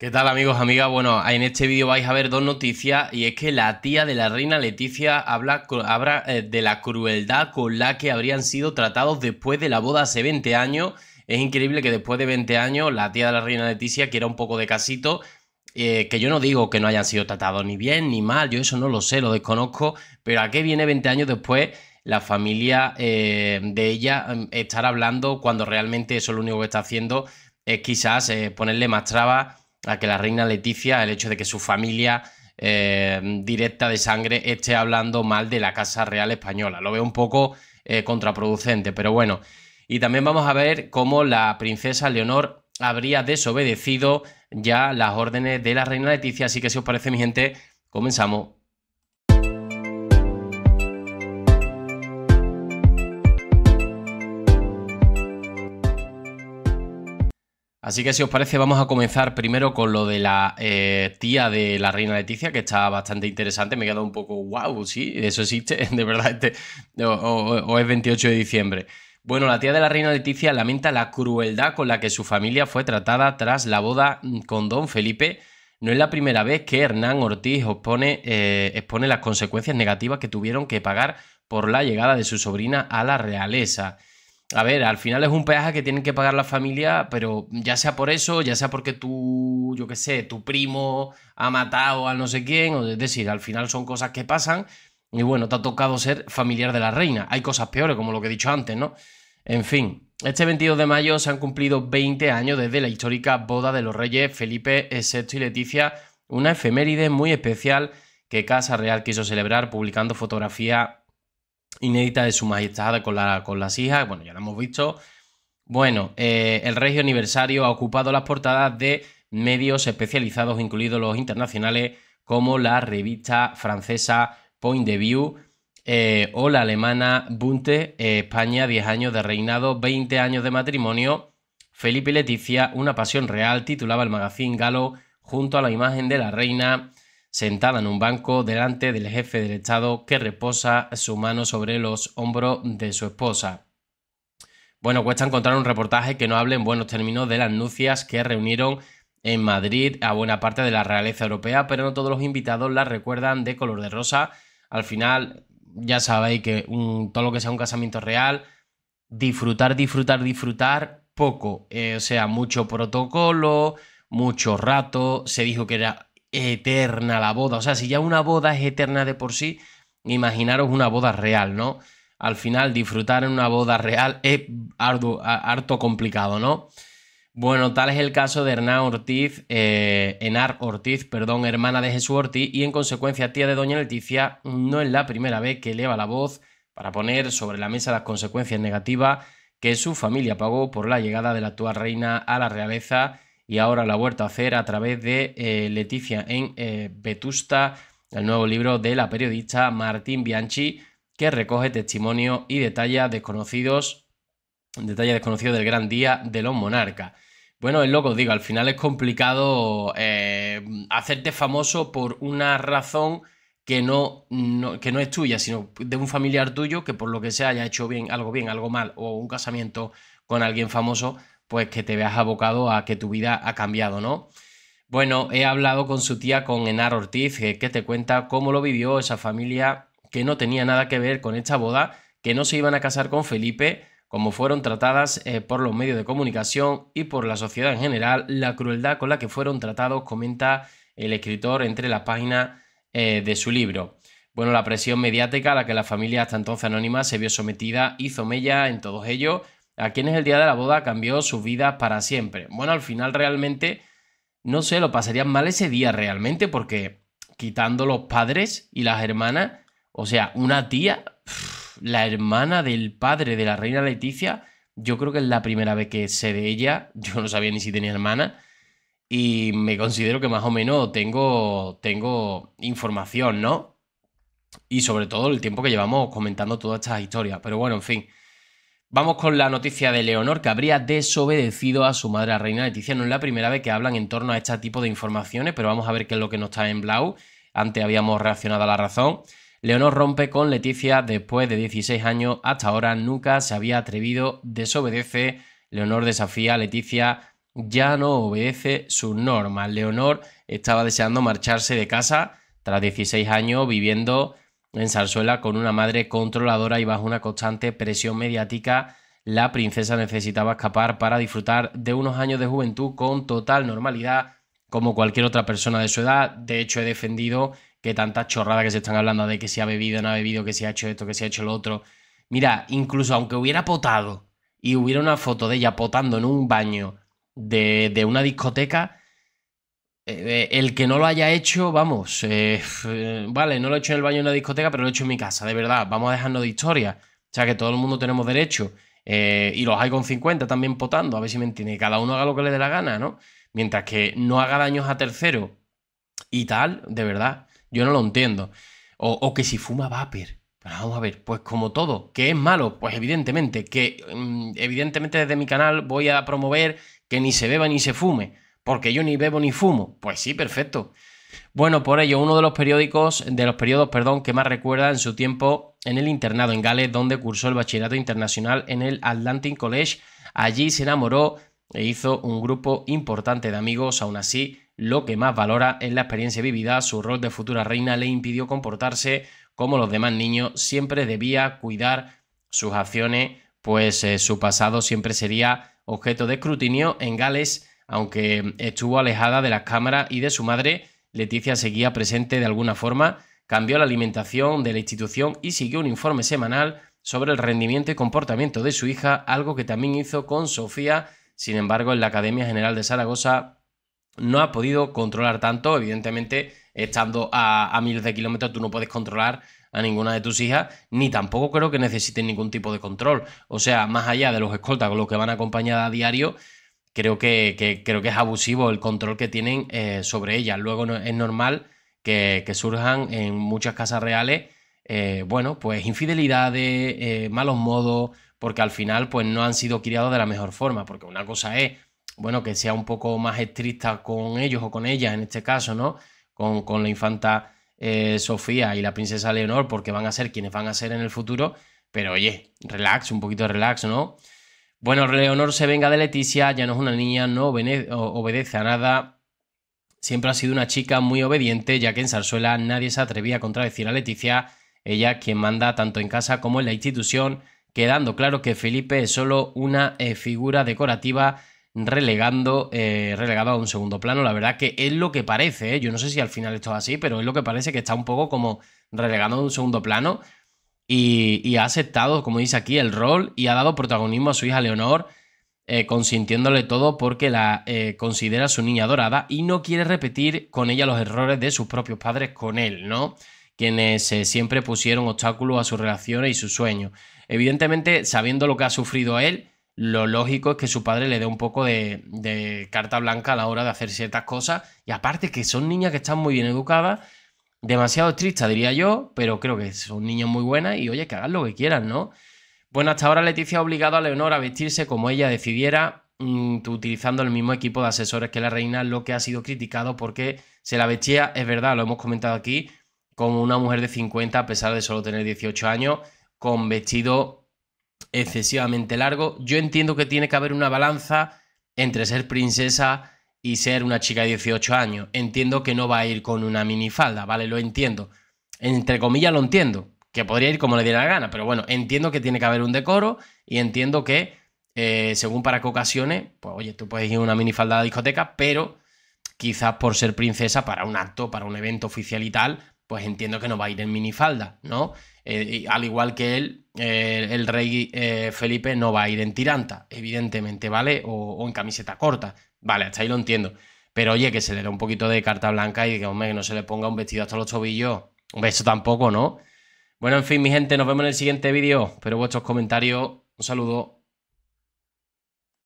¿Qué tal amigos, amigas? Bueno, en este vídeo vais a ver dos noticias y es que la tía de la reina Leticia habla, eh, de la crueldad con la que habrían sido tratados después de la boda hace 20 años. Es increíble que después de 20 años la tía de la reina Leticia quiera un poco de casito, eh, que yo no digo que no hayan sido tratados ni bien ni mal, yo eso no lo sé, lo desconozco, pero ¿a qué viene 20 años después? la familia eh, de ella em, estar hablando cuando realmente eso lo único que está haciendo es quizás ponerle más trabas a que la reina Leticia, el hecho de que su familia eh, directa de sangre esté hablando mal de la Casa Real Española. Lo veo un poco eh, contraproducente, pero bueno. Y también vamos a ver cómo la princesa Leonor habría desobedecido ya las órdenes de la reina Leticia. Así que si os parece, mi gente, comenzamos Así que si os parece vamos a comenzar primero con lo de la eh, tía de la reina Leticia, que está bastante interesante, me he quedado un poco, wow, sí, eso existe, de verdad, este, o, es 28 de diciembre. Bueno, la tía de la reina Leticia lamenta la crueldad con la que su familia fue tratada tras la boda mm, con don Felipe. No es la primera vez que Hernán Ortiz expone, eh, expone las consecuencias negativas que tuvieron que pagar por la llegada de su sobrina a la realeza a ver, al final es un peaje que tienen que pagar la familia, pero ya sea por eso, ya sea porque tú, yo qué sé, tu primo ha matado a no sé quién, o es decir, al final son cosas que pasan y bueno, te ha tocado ser familiar de la reina. Hay cosas peores, como lo que he dicho antes, ¿no? En fin, este 22 de mayo se han cumplido 20 años desde la histórica boda de los reyes Felipe VI y Leticia, una efeméride muy especial que Casa Real quiso celebrar publicando fotografía inédita de su majestad con, con las hijas, bueno, ya lo hemos visto. Bueno, eh, el regio aniversario ha ocupado las portadas de medios especializados, incluidos los internacionales, como la revista francesa Point de View eh, o la alemana Bunte, eh, España, 10 años de reinado, 20 años de matrimonio, Felipe y Leticia, una pasión real, titulaba el magazine galo junto a la imagen de la reina sentada en un banco delante del jefe del Estado que reposa su mano sobre los hombros de su esposa. Bueno, cuesta encontrar un reportaje que no hable en buenos términos de las nupcias que reunieron en Madrid a buena parte de la realeza europea, pero no todos los invitados la recuerdan de color de rosa. Al final, ya sabéis que todo lo que sea un casamiento real, disfrutar, disfrutar, disfrutar, poco. Eh, o sea, mucho protocolo, mucho rato. Se dijo que era eterna la boda. O sea, si ya una boda es eterna de por sí, imaginaros una boda real, ¿no? Al final, disfrutar en una boda real es harto complicado, ¿no? Bueno, tal es el caso de Hernán Ortiz, eh, Enar Ortiz, perdón, hermana de Jesús Ortiz, y en consecuencia tía de Doña Leticia, no es la primera vez que eleva la voz para poner sobre la mesa las consecuencias negativas que su familia pagó por la llegada de la actual reina a la realeza y ahora la vuelto a hacer a través de eh, Leticia en eh, Vetusta, el nuevo libro de la periodista Martín Bianchi, que recoge testimonio y detalles desconocidos, detalles desconocidos del gran día de los monarcas. Bueno, es lo que os digo, al final es complicado eh, hacerte famoso por una razón que no, que no es tuya, sino de un familiar tuyo que por lo que sea haya hecho bien, algo bien, algo mal, o un casamiento con alguien famoso, pues que te veas abocado a que tu vida ha cambiado, ¿no? Bueno, he hablado con su tía, con Enar Ortiz, eh, que te cuenta cómo lo vivió esa familia que no tenía nada que ver con esta boda, que no se iban a casar con Felipe, como fueron tratadas eh, por los medios de comunicación y por la sociedad en general, la crueldad con la que fueron tratados, comenta el escritor entre las páginas eh, de su libro. Bueno, la presión mediática a la que la familia hasta entonces anónima se vio sometida hizo mella en todos ellos, a es el día de la boda cambió su vida para siempre. Bueno, al final realmente, no sé, lo pasarían mal ese día realmente porque quitando los padres y las hermanas, o sea, una tía, la hermana del padre de la reina Leticia, yo creo que es la primera vez que sé de ella, yo no sabía ni si tenía hermana. Y me considero que más o menos tengo, tengo información, ¿no? Y sobre todo el tiempo que llevamos comentando todas estas historias. Pero bueno, en fin. Vamos con la noticia de Leonor, que habría desobedecido a su madre, la reina Leticia. No es la primera vez que hablan en torno a este tipo de informaciones, pero vamos a ver qué es lo que nos está en Blau. Antes habíamos reaccionado a la razón. Leonor rompe con Leticia después de 16 años. Hasta ahora nunca se había atrevido. Desobedece. Leonor desafía a Leticia. Ya no obedece sus normas. Leonor estaba deseando marcharse de casa tras 16 años viviendo en Zarzuela, con una madre controladora y bajo una constante presión mediática, la princesa necesitaba escapar para disfrutar de unos años de juventud con total normalidad, como cualquier otra persona de su edad. De hecho, he defendido que tantas chorradas que se están hablando de que se ha bebido, no ha bebido, que se ha hecho esto, que se ha hecho lo otro. Mira, incluso aunque hubiera potado y hubiera una foto de ella potando en un baño de, de una discoteca, eh, el que no lo haya hecho, vamos, eh, eh, vale, no lo he hecho en el baño de una discoteca, pero lo he hecho en mi casa, de verdad, vamos a dejarnos de historia. O sea, que todo el mundo tenemos derecho. y los hay con 50 también potando, a ver si me entiende. Cada uno haga lo que le dé la gana, ¿no? Mientras que no haga daños a terceros y tal, de verdad, yo no lo entiendo. O, que si fuma vapor. vamos a ver, pues como todo, que es malo? Pues evidentemente, que mm, evidentemente desde mi canal voy a promover que ni se beba ni se fume porque yo ni bebo ni fumo. Pues sí, perfecto. Bueno, por ello, uno de los periódicos, de los periodos, perdón, que más recuerda en su tiempo en el internado en Gales, donde cursó el bachillerato internacional en el Atlantic College. Allí se enamoró e hizo un grupo importante de amigos. Aún así, lo que más valora es la experiencia vivida. Su rol de futura reina le impidió comportarse como los demás niños. Siempre debía cuidar sus acciones, pues eh, su pasado siempre sería objeto de escrutinio. En Gales, aunque estuvo alejada de las cámaras y de su madre, Leticia seguía presente de alguna forma, cambió la alimentación de la institución y siguió un informe semanal sobre el rendimiento y comportamiento de su hija, algo que también hizo con Sofía. Sin embargo, en la Academia General de Zaragoza no ha podido controlar tanto. Evidentemente, estando a, miles de kilómetros, tú no puedes controlar a ninguna de tus hijas, ni tampoco creo que necesiten ningún tipo de control. O sea, más allá de los escoltas con los que van acompañada a diario, creo que, creo que es abusivo el control que tienen eh, sobre ellas. Luego es normal que, surjan en muchas casas reales, eh, bueno, pues infidelidades, eh, malos modos, porque al final pues no han sido criados de la mejor forma, porque una cosa es, bueno, que sea un poco más estricta con ellos o con ellas, en este caso, ¿no? Con, con la infanta Sofía y la princesa Leonor, porque van a ser quienes van a ser en el futuro, pero oye, relax, un poquito de relax, ¿no? Bueno, Leonor se venga de Leticia, ya no es una niña, no obedece a nada. Siempre ha sido una chica muy obediente, ya que en Zarzuela nadie se atrevía a contradecir a Leticia, ella quien manda tanto en casa como en la institución, quedando claro que Felipe es solo una eh, figura decorativa relegando, eh, relegado a un segundo plano. La verdad que es lo que parece, ¿eh? yo no sé si al final esto es así, pero es lo que parece que está un poco como relegado a un segundo plano y, ha aceptado, como dice aquí, el rol y ha dado protagonismo a su hija Leonor, eh, consintiéndole todo porque la eh, considera su niña dorada y no quiere repetir con ella los errores de sus propios padres con él, ¿no? Quienes eh, siempre pusieron obstáculos a sus relaciones y sus sueños. Evidentemente, sabiendo lo que ha sufrido él, lo lógico es que su padre le dé un poco de, de carta blanca a la hora de hacer ciertas cosas. Y aparte que son niñas que están muy bien educadas demasiado triste, diría yo, pero creo que son niñas muy buenas y oye, que hagan lo que quieran, ¿no? Bueno, hasta ahora Leticia ha obligado a Leonor a vestirse como ella decidiera, mm, utilizando el mismo equipo de asesores que la reina, lo que ha sido criticado porque se la vestía, es verdad, lo hemos comentado aquí, como una mujer de 50 a pesar de solo tener 18 años, con vestido excesivamente largo. Yo entiendo que tiene que haber una balanza entre ser princesa y ser una chica de 18 años. Entiendo que no va a ir con una minifalda, ¿vale? Lo entiendo. Entre comillas lo entiendo. Que podría ir como le diera la gana, pero bueno, entiendo que tiene que haber un decoro y entiendo que, eh, según para qué ocasiones, pues oye, tú puedes ir una minifalda a la discoteca, pero quizás por ser princesa para un acto, para un evento oficial y tal, pues entiendo que no va a ir en minifalda, ¿no? Eh, al igual que él, eh, el rey eh, Felipe no va a ir en tiranta, evidentemente, ¿vale? O, en camiseta corta, vale, hasta ahí lo entiendo. Pero oye, que se le dé un poquito de carta blanca y que, hombre, no se le ponga un vestido hasta los tobillos. Un beso tampoco, ¿no? Bueno, en fin, mi gente, nos vemos en el siguiente vídeo. Espero vuestros comentarios. Un saludo.